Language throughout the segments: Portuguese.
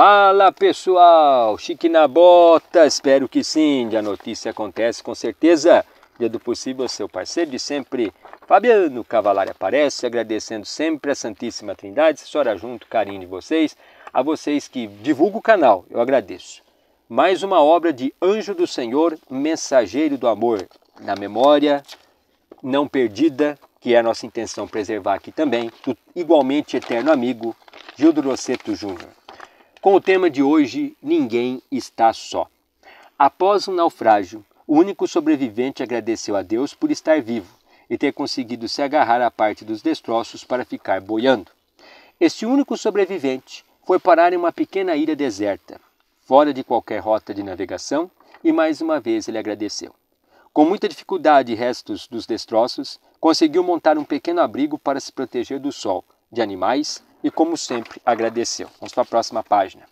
Fala pessoal, chique na bota, espero que sim, a notícia acontece com certeza. Dia do possível, seu parceiro de sempre, Fabiano Cavalari aparece, agradecendo sempre a Santíssima Trindade, senhora junto, carinho de vocês, a vocês que divulgam o canal, eu agradeço. Mais uma obra de Anjo do Senhor, Mensageiro do Amor, na memória não perdida, que é a nossa intenção preservar aqui também, do igualmente eterno amigo Gildo Rosseto Júnior com o tema de hoje Ninguém está só. Após um naufrágio, o único sobrevivente agradeceu a Deus por estar vivo e ter conseguido se agarrar à parte dos destroços para ficar boiando. Este único sobrevivente foi parar em uma pequena ilha deserta, fora de qualquer rota de navegação, e mais uma vez ele agradeceu. Com muita dificuldade e restos dos destroços, conseguiu montar um pequeno abrigo para se proteger do sol, de animais e, como sempre, agradeceu. Vamos para a próxima página.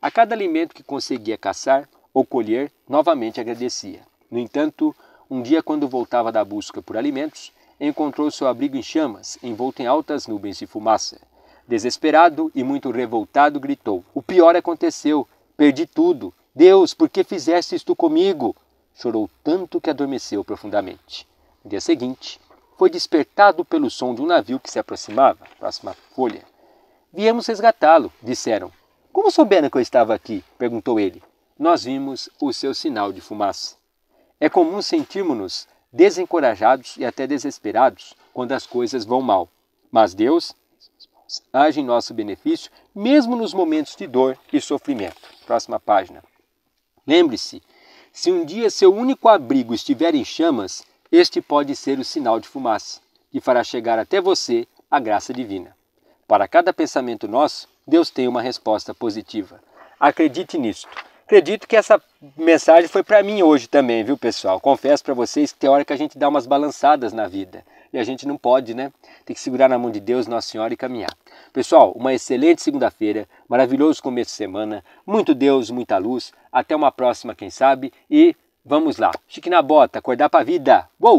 A cada alimento que conseguia caçar ou colher, novamente agradecia. No entanto, um dia, quando voltava da busca por alimentos, encontrou seu abrigo em chamas, envolto em altas nuvens de fumaça. Desesperado e muito revoltado, gritou: O pior aconteceu! Perdi tudo! Deus, por que fizeste isto comigo? Chorou tanto que adormeceu profundamente. No dia seguinte, foi despertado pelo som de um navio que se aproximava. Próxima folha. Viemos resgatá-lo, disseram. Como souberam que eu estava aqui? perguntou ele. Nós vimos o seu sinal de fumaça. É comum sentirmos-nos desencorajados e até desesperados quando as coisas vão mal. Mas Deus age em nosso benefício, mesmo nos momentos de dor e sofrimento. Próxima página. Lembre-se, se um dia seu único abrigo estiver em chamas, este pode ser o sinal de fumaça, que fará chegar até você a graça divina. Para cada pensamento nosso, Deus tem uma resposta positiva. Acredite nisto. Acredito que essa mensagem foi para mim hoje também, viu, pessoal? Confesso para vocês que tem hora que a gente dá umas balançadas na vida. E a gente não pode, né? Tem que segurar na mão de Deus, Nossa Senhora, e caminhar. Pessoal, uma excelente segunda-feira, maravilhoso começo de semana, muito Deus, muita luz. Até uma próxima, quem sabe? E vamos lá. Chique na bota, acordar para a vida. Uou!